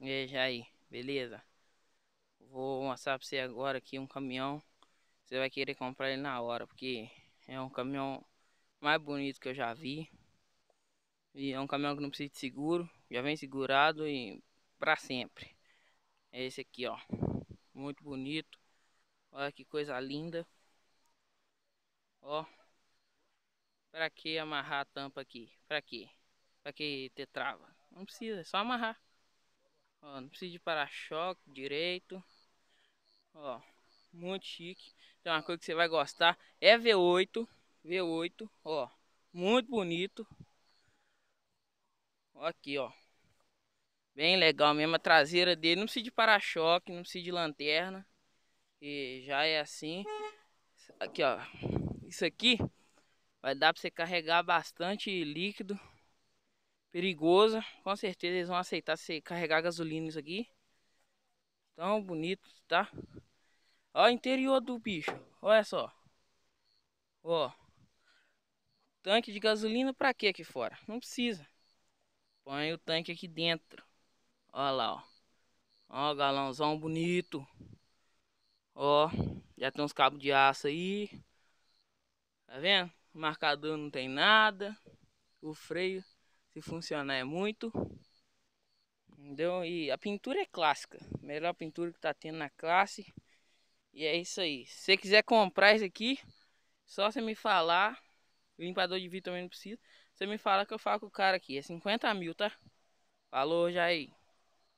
Veja aí, beleza? Vou mostrar pra você agora aqui um caminhão. Você vai querer comprar ele na hora, porque é um caminhão mais bonito que eu já vi. E é um caminhão que não precisa de seguro, já vem segurado e pra sempre. É esse aqui, ó. Muito bonito. Olha que coisa linda. Ó. Pra que amarrar a tampa aqui? Pra que? Pra que ter trava? Não precisa, é só amarrar. Ó, não precisa de para-choque direito. Ó, muito chique. é uma coisa que você vai gostar é V8. V8, ó, muito bonito. Ó, aqui, ó. Bem legal mesmo a traseira dele. Não precisa de para-choque, não precisa de lanterna. E já é assim. Aqui, ó. Isso aqui vai dar para você carregar bastante líquido perigosa. Com certeza eles vão aceitar se carregar gasolina isso aqui. Tão bonito, tá? Ó o interior do bicho. Olha só. Ó. Tanque de gasolina pra que aqui fora? Não precisa. Põe o tanque aqui dentro. Olha lá, ó. Ó o galãozão bonito. Ó. Já tem uns cabos de aço aí. Tá vendo? O marcador não tem nada. O freio funciona é muito. Entendeu? E a pintura é clássica. Melhor pintura que tá tendo na classe. E é isso aí. Se você quiser comprar isso aqui, só você me falar. Limpador de vidro também não precisa. Você me fala que eu falo com o cara aqui. É 50 mil, tá? Falou, Jair.